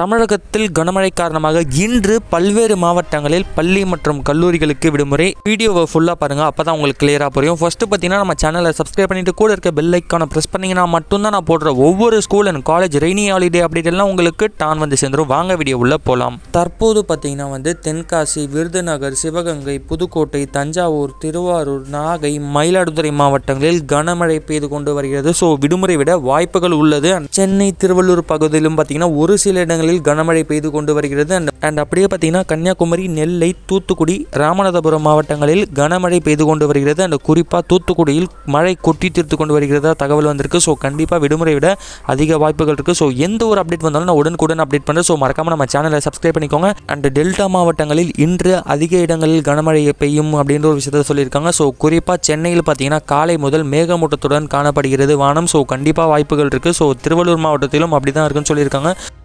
தமிழகத்தில் கனமழை காரணமாக இன்று பல்வேறு மாவட்டங்களில் பள்ளி மற்றும் கல்லூரிகளுக்கு விடுமுறை வீடியோவை ஃபுல்லாக பாருங்கள் அப்போ தான் உங்களுக்கு கிளியராக புரியும் ஃபஸ்ட்டு பார்த்தீங்கன்னா நம்ம சேனலை சப்ஸ்கிரைப் பண்ணிட்டு கூட இருக்க பெல் ஐக்கானை ப்ரெஸ் பண்ணிங்கன்னா மட்டும்தான் நான் போடுற ஒவ்வொரு school and college rainy holiday update உங்களுக்கு டான் வந்து சேர்ந்துடும் வாங்க வீடியோ உள்ளே போகலாம் தற்போது பார்த்தீங்கன்னா வந்து தென்காசி விருதுநகர் சிவகங்கை புதுக்கோட்டை தஞ்சாவூர் திருவாரூர் நாகை மயிலாடுதுறை மாவட்டங்களில் கனமழை பெய்து கொண்டு வருகிறது ஸோ விடுமுறை விட வாய்ப்புகள் உள்ளது சென்னை திருவள்ளூர் பகுதியிலும் பார்த்தீங்கன்னா ஒரு சில இடங்களில் மாநிலங்களில் கனமழை பெய்து கொண்டு வருகிறது அண்ட் அண்ட் அப்படியே பார்த்தீங்கன்னா கன்னியாகுமரி நெல்லை தூத்துக்குடி ராமநாதபுரம் மாவட்டங்களில் கனமழை பெய்து கொண்டு வருகிறது அண்ட் குறிப்பாக தூத்துக்குடியில் மழை கொட்டி தீர்த்து கொண்டு வருகிறதா தகவல் வந்திருக்கு ஸோ கண்டிப்பாக விடுமுறை விட அதிக வாய்ப்புகள் இருக்குது ஸோ எந்த ஒரு அப்டேட் வந்தாலும் நான் உடனுக்குடன் அப்டேட் பண்ணுறேன் ஸோ மறக்காமல் நம்ம சேனலை சப்ஸ்கிரைப் பண்ணிக்கோங்க அண்ட் டெல்டா மாவட்டங்களில் இன்று அதிக இடங்களில் கனமழை பெய்யும் அப்படின்ற ஒரு விஷயத்தை சொல்லியிருக்காங்க ஸோ குறிப்பாக சென்னையில் பார்த்தீங்கன்னா காலை முதல் மேகமூட்டத்துடன் காணப்படுகிறது வானம் ஸோ கண்டிப்பாக வாய்ப்புகள் இருக்குது ஸோ திருவள்ளூர் மாவட்டத்திலும் அப்படி தான் இருக்குன்னு சொல்லியிருக்காங்க